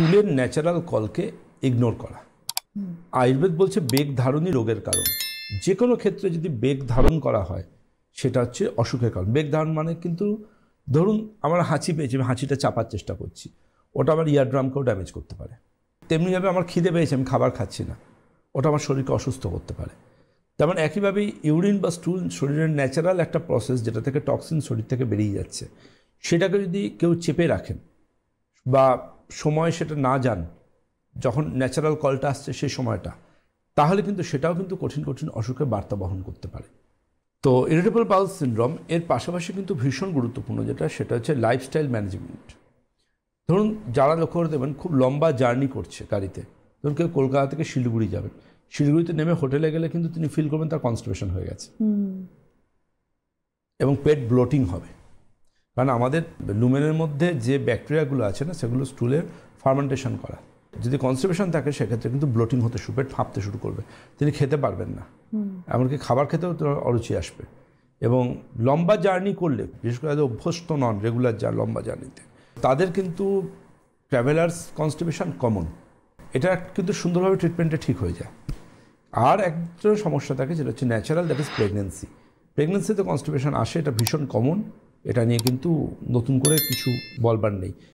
চুলের natural কলকে ignore করা আয়ুর্বেদ বলছে বেগ ধারণই রোগের কারণ যে কোনো ক্ষেত্রে যদি বেগ ধারণ করা হয় সেটা হচ্ছে অসুখের কারণ বেগ ধারণ মানে কিন্তু ধরুন আমার হাঁচি পেয়েছি আমি হাঁচিটা চাপার চেষ্টা করছি ওটা আমার ইয়ারড্রামকেও ড্যামেজ করতে পারে তেমনিভাবে আমার খিদে পেয়েছে আমি খাবার খাচ্ছি না ওটা আমার শরীরকে অসুস্থ করতে পারে তেমন একইভাবে ইউরিন বা স্টুল শরীরের ন্যাচারাল একটা প্রসেস যেটা থেকে টক্সিন শরীর থেকে বেরিয়ে যাচ্ছে সেটাকে যদি কেউ চেপে রাখেন বা সময় সেটা না যান যখন ন্যাচারাল কলটা আসছে সেই সময়টা তাহলে কিন্তু সেটাও কিন্তু কঠিন কঠিন অসুখের বার্তা বহন করতে পারে তো ইরিটেবল বাউল সিনড্রোম এর পাশাপাশি কিন্তু ভীষণ গুরুত্বপূর্ণ যেটা সেটা হচ্ছে লাইফস্টাইল ম্যানেজমেন্ট ধরুন যারা লক্ষ্য করে দেবেন খুব লম্বা জার্নি করছে গাড়িতে ধরুন কেউ কলকাতা থেকে শিলিগুড়ি যাবেন শিলিগুড়িতে নেমে হোটেলে গেলে কিন্তু তিনি ফিল করবেন তার কনস্টিপেশন হয়ে গেছে এবং পেট ব্লোটিং হবে কারণ আমাদের লুমেনের মধ্যে যে ব্যাকটেরিয়াগুলো আছে না সেগুলো স্টুলের ফার্মেন্টেশন করা যদি কনস্টিপেশন থাকে সেক্ষেত্রে কিন্তু ব্লোটিং হতে শুরু পেট ফাঁপতে শুরু করবে তিনি খেতে পারবেন না এমনকি খাবার খেতেও অরুচি আসবে এবং লম্বা জার্নি করলে বিশেষ করে যাদের অভ্যস্ত নন রেগুলার যা লম্বা জার্নিতে তাদের কিন্তু ট্রাভেলার্স কনস্টিপেশন কমন এটা কিন্তু সুন্দরভাবে ট্রিটমেন্টে ঠিক হয়ে যায় আর একজন সমস্যা থাকে যেটা হচ্ছে ন্যাচারাল দ্যাট ইজ প্রেগনেন্সি প্রেগনেন্সিতে কনস্টিপেশন আসে এটা ভীষণ কমন এটা নিয়ে কিন্তু নতুন করে কিছু বলবার নেই